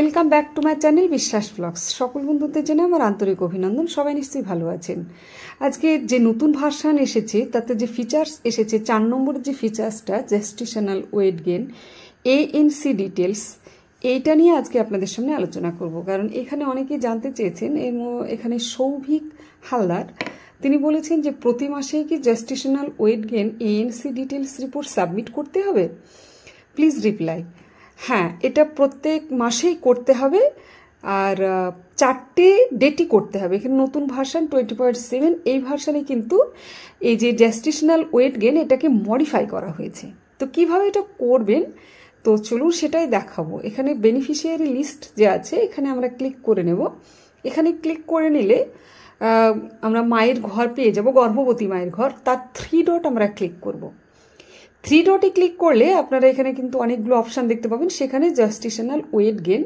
Welcome back to my channel Biswas blogs সকল বন্ধুদের জন্য আমার আন্তরিক অভিনন্দন সবাই নিশ্চয়ই ভালো আছেন আজকে যে নতুন ভার্সান এসেছে তাতে যে ফিচার্স এসেছে চার নম্বর যে ফিচার্সটা gestational weight gain ANC details এইটা নিয়ে আজকে আপনাদের সামনে আলোচনা করব কারণ এখানে অনেকেই জানতে চেয়েছেন এর এখানে সৌভিক হালদার তিনি বলেছেন যে প্রতি মাসেই কি gestational weight gain ANC details report submit করতে হবে প্লিজ রিপ্লাই হ্যাঁ এটা প্রত্যেক মাসেই করতে হবে আর চারটে ডেটই করতে হবে এখানে নতুন ভার্সান টোয়েন্টি পয়েন্ট সেভেন এই ভার্সানে কিন্তু এই যে ডেস্টিশনাল ওয়েট গেন এটাকে মডিফাই করা হয়েছে তো কিভাবে এটা করবেন তো চলুন সেটাই দেখাবো এখানে বেনিফিশিয়ারি লিস্ট যে আছে এখানে আমরা ক্লিক করে নেব এখানে ক্লিক করে নিলে আমরা মায়ের ঘর পেয়ে যাব গর্ভবতী মায়ের ঘর তার থ্রি ডট আমরা ক্লিক করবো থ্রি ডটে ক্লিক করলে আপনারা এখানে কিন্তু অনেকগুলো অপশান দেখতে পাবেন সেখানে gestational weight gain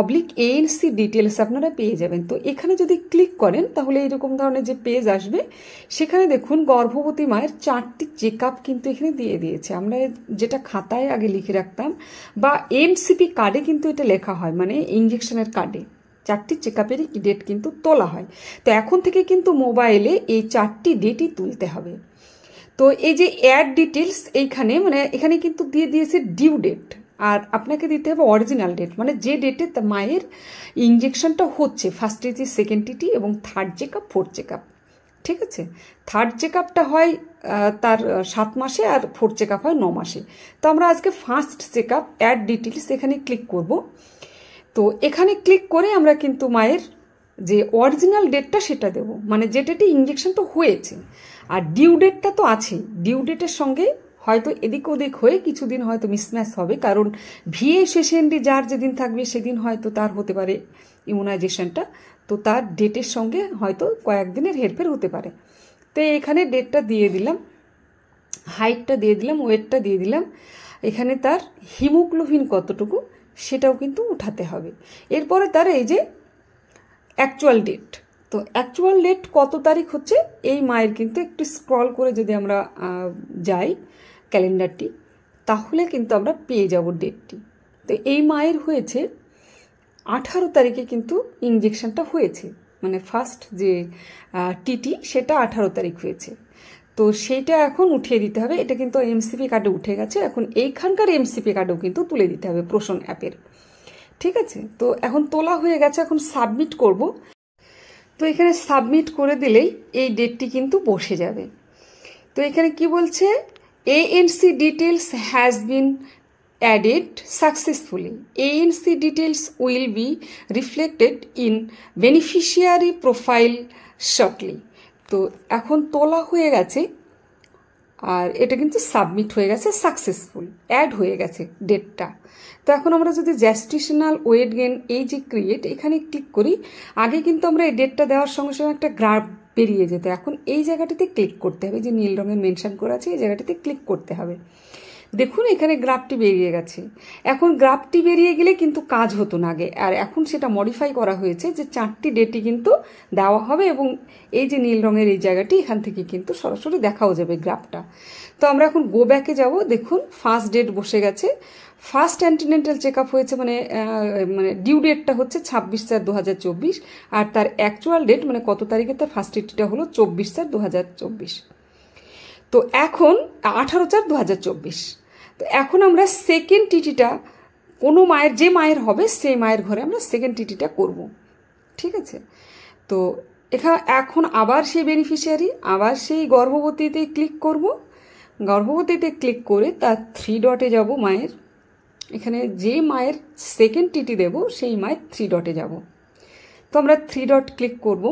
oblique ANC details আপনারা পেয়ে যাবেন তো এখানে যদি ক্লিক করেন তাহলে এরকম ধরনের যে পেজ আসবে সেখানে দেখুন গর্ভবতী মায়ের চারটি চেক কিন্তু এখানে দিয়ে দিয়েছে আমরা যেটা খাতায় আগে লিখে রাখতাম বা এমসিপি কার্ডে কিন্তু এটা লেখা হয় মানে ইঞ্জেকশনের কার্ডে চারটি চেক আপেরই ডেট কিন্তু তোলা হয় তো এখন থেকে কিন্তু মোবাইলে এই চারটি ডেটই তুলতে হবে তো এই যে অ্যাড ডিটেলস এইখানে মানে এখানে কিন্তু দিয়ে দিয়েছে ডিউ ডেট আর আপনাকে দিতে হবে অরিজিনাল ডেট মানে যে ডেটে মায়ের ইঞ্জেকশনটা হচ্ছে ফার্স্ট টিটি সেকেন্ড টিটি এবং third check up fourth check up ঠিক আছে থার্ড চেক আপটা হয় তার সাত মাসে আর ফোর্থ চেক আপ হয় ন মাসে তো আমরা আজকে first check up add details এখানে ক্লিক করব তো এখানে ক্লিক করে আমরা কিন্তু মায়ের যে অরিজিনাল ডেটটা সেটা দেব মানে যে ডেটে ইঞ্জেকশনটা হয়েছে আর ডিউ ডেটটা তো আছে ডিউ ডেটের সঙ্গে হয়তো এদিক ওদিক হয়ে কিছুদিন হয়তো মিসম্যাচ হবে কারণ ভিএ সেশনটি যার যেদিন থাকবে সেদিন হয়তো তার হতে পারে ইমিউনাইজেশনটা তো তার ডেটের সঙ্গে হয়তো কয়েকদিনের হেরফের হতে পারে তো এখানে ডেটটা দিয়ে দিলাম হাইটটা দিয়ে দিলাম ওয়েটটা দিয়ে দিলাম এখানে তার হিমোগ্লোভিন কতটুকু সেটাও কিন্তু উঠাতে হবে এরপরে তার এই যে অ্যাকচুয়াল ডেট তো অ্যাকচুয়াল ডেট কত তারিখ হচ্ছে এই মায়ের কিন্তু একটু স্ক্রল করে যদি আমরা যাই ক্যালেন্ডারটি তাহলে কিন্তু আমরা পেয়ে যাব ডেটটি তো এই মায়ের হয়েছে আঠারো তারিখে কিন্তু ইঞ্জেকশনটা হয়েছে মানে ফার্স্ট যে টিটি সেটা আঠারো তারিখ হয়েছে তো সেইটা এখন উঠিয়ে দিতে হবে এটা কিন্তু এমসিপি কার্ডে উঠে গেছে এখন এইখানকার এমসিপি কার্ডেও কিন্তু তুলে দিতে হবে প্রোশন অ্যাপের ঠিক আছে তো এখন তোলা হয়ে গেছে এখন সাবমিট করব তো এখানে সাবমিট করে দিলেই এই ডেটটি কিন্তু বসে যাবে তো এখানে কি বলছে ANC details has been added successfully ANC details will be reflected in beneficiary profile shortly তো এখন তোলা হয়ে গেছে আর এটা কিন্তু সাবমিট হয়ে গেছে সাকসেসফুল অ্যাড হয়ে গেছে ডেটটা তো এখন আমরা যদি জ্যাস্টিশনাল ওয়েট গেন এই যে ক্রিয়েট এখানে ক্লিক করি আগে কিন্তু আমরা এই ডেটটা দেওয়ার সঙ্গে সঙ্গে একটা গ্রাফ বেরিয়ে যেত এখন এই জায়গাটিতে ক্লিক করতে হবে যে নীল রঙের মেনশন করা আছে এই জায়গাটিতে ক্লিক করতে হবে দেখুন এখানে গ্রাফটি বেরিয়ে গেছে এখন গ্রাফটি বেরিয়ে গেলে কিন্তু কাজ হতো না আগে আর এখন সেটা মডিফাই করা হয়েছে যে চারটি ডেটই কিন্তু দেওয়া হবে এবং এই যে নীল রঙের এই জায়গাটি এখান থেকে কিন্তু সরাসরি দেখাও যাবে গ্রাফটা তো আমরা এখন গো ব্যাকে যাব দেখুন ফার্স্ট ডেট বসে গেছে ফার্স্ট অ্যান্টিনেন্টাল চেক আপ হয়েছে মানে মানে ডিউ ডেটটা হচ্ছে ছাব্বিশ চার দু আর তার অ্যাকচুয়াল ডেট মানে কত তারিখে তার ফার্স্ট ডেটটা হলো চব্বিশ চার দু তো এখন আঠারো চার দু হাজার চব্বিশ তো এখন আমরা সেকেন্ড টিটিটা কোনো মায়ের যে মায়ের হবে সেই মায়ের ঘরে আমরা সেকেন্ড টিটিটা করব ঠিক আছে তো এখা এখন আবার সেই বেনিফিশিয়ারি আবার সেই গর্ভবতীতে ক্লিক করব গর্ভবতীতে ক্লিক করে তার থ্রি ডটে যাব মায়ের এখানে যে মায়ের সেকেন্ড টিটি দেব সেই মায়ের থ্রি ডটে যাব তো আমরা থ্রি ডট ক্লিক করব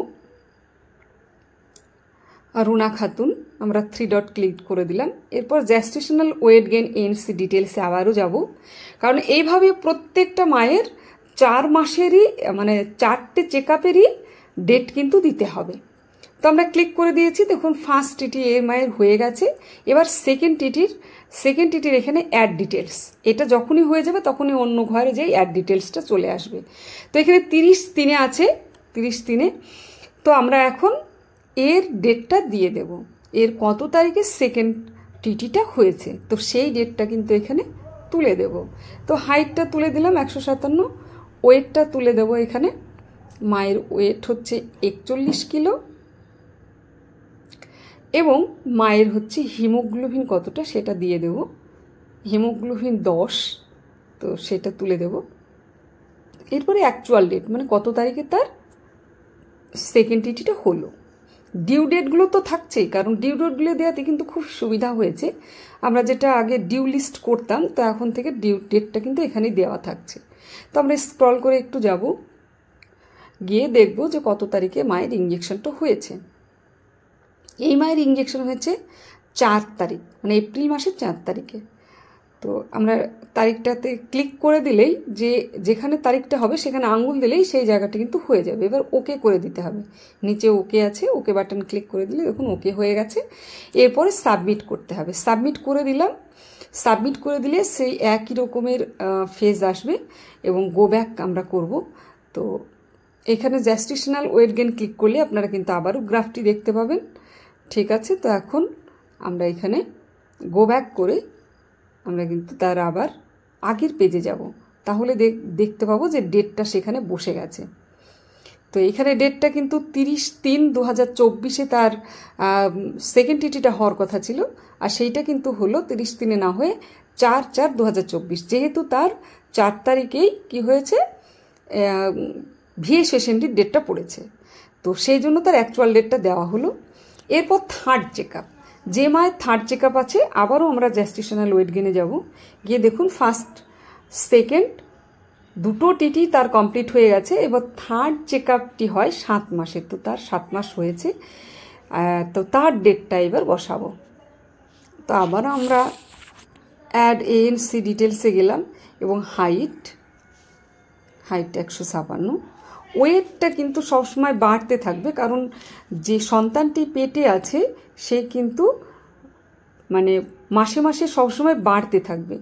রুনা খাতুন আমরা থ্রি ডট ক্লিক করে দিলাম এরপর জ্যাস্টেশনাল ওয়েট গেন এনসি ডিটেলসে আবারও যাব কারণ এইভাবে প্রত্যেকটা মায়ের চার মাসেরই মানে চারটে চেক আপেরই ডেট কিন্তু দিতে হবে তো আমরা ক্লিক করে দিয়েছি দেখুন ফার্স্ট টিটি এর মায়ের হয়ে গেছে এবার সেকেন্ড টিটির সেকেন্ড টিটির এখানে অ্যাড ডিটেলস এটা যখনই হয়ে যাবে তখনই অন্য ঘরে যেই অ্যাড ডিটেলসটা চলে আসবে তো এখানে তিরিশ তিনে আছে তিরিশ তিনে তো আমরা এখন এর ডেটটা দিয়ে দেব এর কত তারিখে সেকেন্ড টিটিটা হয়েছে তো সেই ডেটটা কিন্তু এখানে তুলে দেব তো হাইটটা তুলে দিলাম একশো সাতান্ন ওয়েটটা তুলে দেব এখানে মায়ের ওয়েট হচ্ছে একচল্লিশ কিলো এবং মায়ের হচ্ছে হিমোগ্লোবিন কতটা সেটা দিয়ে দেব হিমোগ্লোবিন দশ তো সেটা তুলে দেব এরপরে অ্যাকচুয়াল ডেট মানে কত তারিখে তার সেকেন্ড টিটিটা হলো ডিউ ডেটগুলো তো থাকছেই কারণ ডিউ ডেটগুলো দেওয়াতে কিন্তু খুব সুবিধা হয়েছে আমরা যেটা আগে ডিউ লিস্ট করতাম তো এখন থেকে ডিউ ডেটটা কিন্তু এখানেই দেওয়া থাকছে তো আমরা স্ক্রল করে একটু যাব গিয়ে দেখব যে কত তারিখে মায়ের ইঞ্জেকশনটা হয়েছে এই মায়ের ইঞ্জেকশন হয়েছে চার তারিখ মানে এপ্রিল মাসের চার তারিখে তো আমরা তারিখটাতে ক্লিক করে দিলেই যে যেখানে তারিখটা হবে সেখানে আঙুল দিলেই সেই জায়গাটা কিন্তু হয়ে যাবে এবার ওকে করে দিতে হবে নিচে ওকে আছে ওকে বাটন ক্লিক করে দিলে দেখুন ওকে হয়ে গেছে এরপরে সাবমিট করতে হবে সাবমিট করে দিলাম সাবমিট করে দিলে সেই একই রকমের ফেজ আসবে এবং গো ব্যাক আমরা করব তো এখানে জ্যাস্টিশনাল ওয়েট গেন ক্লিক করলে আপনারা কিন্তু আবারও গ্রাফটি দেখতে পাবেন ঠিক আছে তো এখন আমরা এখানে গো ব্যাক করে আমরা কিন্তু তার আবার আগের পেজে যাব তাহলে দেখতে পাবো যে ডেটটা সেখানে বসে গেছে তো এখানে ডেটটা কিন্তু তিরিশ তিন দু হাজার চব্বিশে তার সেকেন্ড টিটিটা হওয়ার কথা ছিল আর সেইটা কিন্তু হলো তিরিশ তিনে না হয়ে চার চার দু হাজার চব্বিশ যেহেতু তার চার তারিখেই কি হয়েছে ভিএ সেশনটির ডেটটা পড়েছে তো সেই জন্য তার অ্যাকচুয়াল ডেটটা দেওয়া হলো এরপর থার্ড চেক আপ যে মায়ের থার্ড চেক আছে আবারও আমরা জ্যাস্টিশনাল ওয়েট গেনে যাব গিয়ে দেখুন ফার্স্ট সেকেন্ড দুটো টিটি তার কমপ্লিট হয়ে গেছে এবার থার্ড চেক হয় সাত মাসে তো তার সাত মাস হয়েছে তো তার ডেটটা এবার বসাবো তো আবারও আমরা অ্যাড এএনসি ডিটেলসে গেলাম এবং হাইট হাইট একশো ছাপান্ন ওয়েটটা কিন্তু সবসময় বাড়তে থাকবে কারণ যে সন্তানটি পেটে আছে সে কিন্তু মানে মাসে মাসে সবসময় বাড়তে থাকবে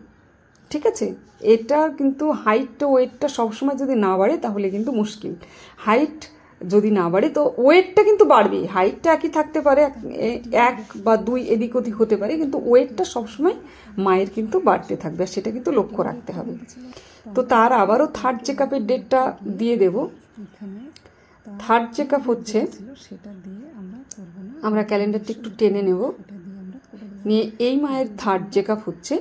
ঠিক আছে এটা কিন্তু হাইটটা ওয়েটটা সবসময় যদি না বাড়ে তাহলে কিন্তু মুশকিল হাইট যদি না বাড়ে তো ওয়েটটা কিন্তু বাড়বে হাইটটা একই থাকতে পারে এক বা দুই এদিক ওদিক হতে পারে কিন্তু ওয়েটটা সবসময় মায়ের কিন্তু বাড়তে থাকবে আর সেটা কিন্তু লক্ষ্য রাখতে হবে তো তার আবারও থার্ড চেক আপের ডেটটা দিয়ে দেব থার্ড চেক আপ হচ্ছে সেটা দিয়ে আমরা ক্যালেন্ডারটা একটু টেনে নেব নিয়ে এই মায়ের থার্ড চেক আপ হচ্ছে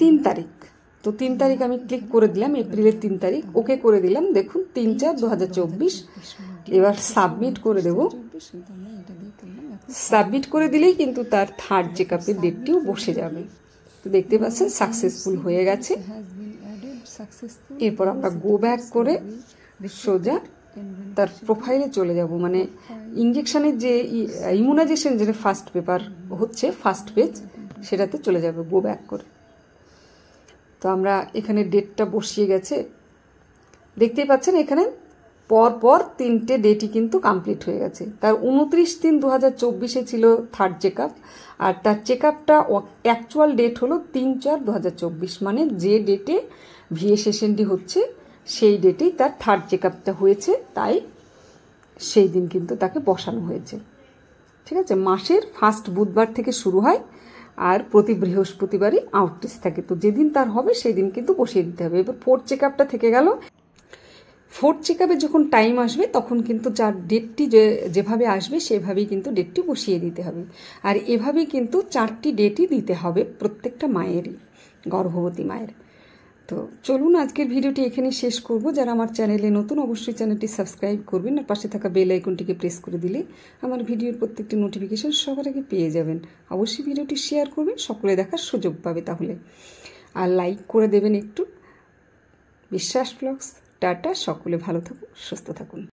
তিন তারিখ তো তিন তারিখ আমি ক্লিক করে দিলাম এপ্রিলের তিন তারিখ ওকে করে দিলাম দেখুন তিন চার দু এবার সাবমিট করে দেব সাবমিট করে দিলেই কিন্তু তার থার্ড চেক আপের ডেটটিও বসে যাবে তো দেখতে পাচ্ছেন সাকসেসফুল হয়ে গেছে এরপর আমরা গো ব্যাক করে সোজা তার প্রোফাইলে চলে যাব মানে ইঞ্জেকশানের যে ইমিউনাইজেশন যেটা ফার্স্ট পেপার mm-hmm. হচ্ছে ফার্স্ট পেজ mm-hmm. সেটাতে চলে যাবে গো ব্যাক করে তো আমরা এখানে ডেটটা বসিয়ে গেছে দেখতেই পাচ্ছেন এখানে পর পর তিনটে ডেটই কিন্তু কমপ্লিট হয়ে গেছে তার উনত্রিশ তিন দু হাজার চব্বিশে ছিল থার্ড চেক আর তার চেক আপটা অ্যাকচুয়াল ডেট হলো তিন চার দু হাজার চব্বিশ মানে যে ডেটে ভিএসএসএনডি হচ্ছে সেই ডেটেই তার থার্ড চেক হয়েছে তাই সেই দিন কিন্তু তাকে বসানো হয়েছে ঠিক আছে মাসের ফার্স্ট বুধবার থেকে শুরু হয় আর প্রতি বৃহস্পতিবারই আউটটেস্ট থাকে তো যেদিন তার হবে সেই দিন কিন্তু বসিয়ে দিতে হবে এবার ফোর্থ চেক থেকে গেল ফোর্থ চেক আপে যখন টাইম আসবে তখন কিন্তু যার ডেটটি যেভাবে আসবে সেভাবেই কিন্তু ডেটটি বসিয়ে দিতে হবে আর এভাবেই কিন্তু চারটি ডেটই দিতে হবে প্রত্যেকটা মায়েরই গর্ভবতী মায়ের তো চলুন আজকের ভিডিওটি এখানে শেষ করব যারা আমার চ্যানেলে নতুন অবশ্যই চ্যানেলটি সাবস্ক্রাইব করবেন আর পাশে থাকা বেল আইকনটিকে প্রেস করে দিলে আমার ভিডিওর প্রত্যেকটি নোটিফিকেশান সবার আগে পেয়ে যাবেন অবশ্যই ভিডিওটি শেয়ার করবেন সকলে দেখার সুযোগ পাবে তাহলে আর লাইক করে দেবেন একটু বিশ্বাস ব্লগস টাটা সকলে ভালো থাকুন সুস্থ থাকুন